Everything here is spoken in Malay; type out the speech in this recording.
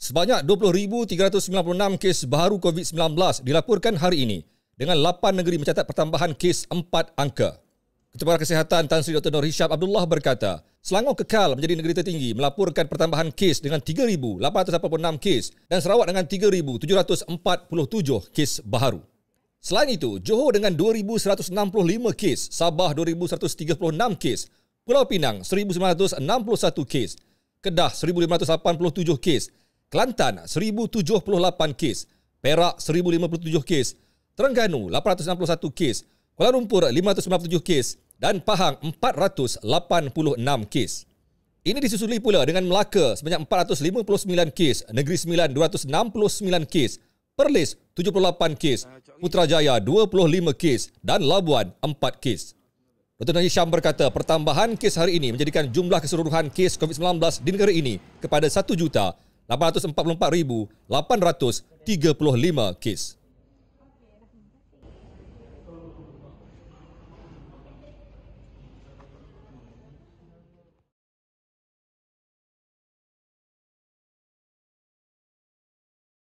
Sebanyak 20,396 kes baru COVID-19 dilaporkan hari ini dengan 8 negeri mencatat pertambahan kes 4 angka. Ketua Pakar Kesihatan Tan Sri Dr. Nur Hisham Abdullah berkata, Selangor kekal menjadi negeri tertinggi melaporkan pertambahan kes dengan 3,886 kes dan Sarawak dengan 3,747 kes baru. Selain itu, Johor dengan 2,165 kes, Sabah 2,136 kes, Pulau Pinang 1,961 kes, Kedah 1,587 kes, Kelantan 1078 kes, Perak 1057 kes, Terengganu 861 kes, Kuala Lumpur 597 kes dan Pahang 486 kes. Ini disusuli pula dengan Melaka sebanyak 459 kes, Negeri Sembilan 269 kes, Perlis 78 kes, Putrajaya 25 kes dan Labuan 4 kes. Dr. Najib Syam berkata pertambahan kes hari ini menjadikan jumlah keseluruhan kes COVID-19 di negara ini kepada 1 juta 844,835 kes.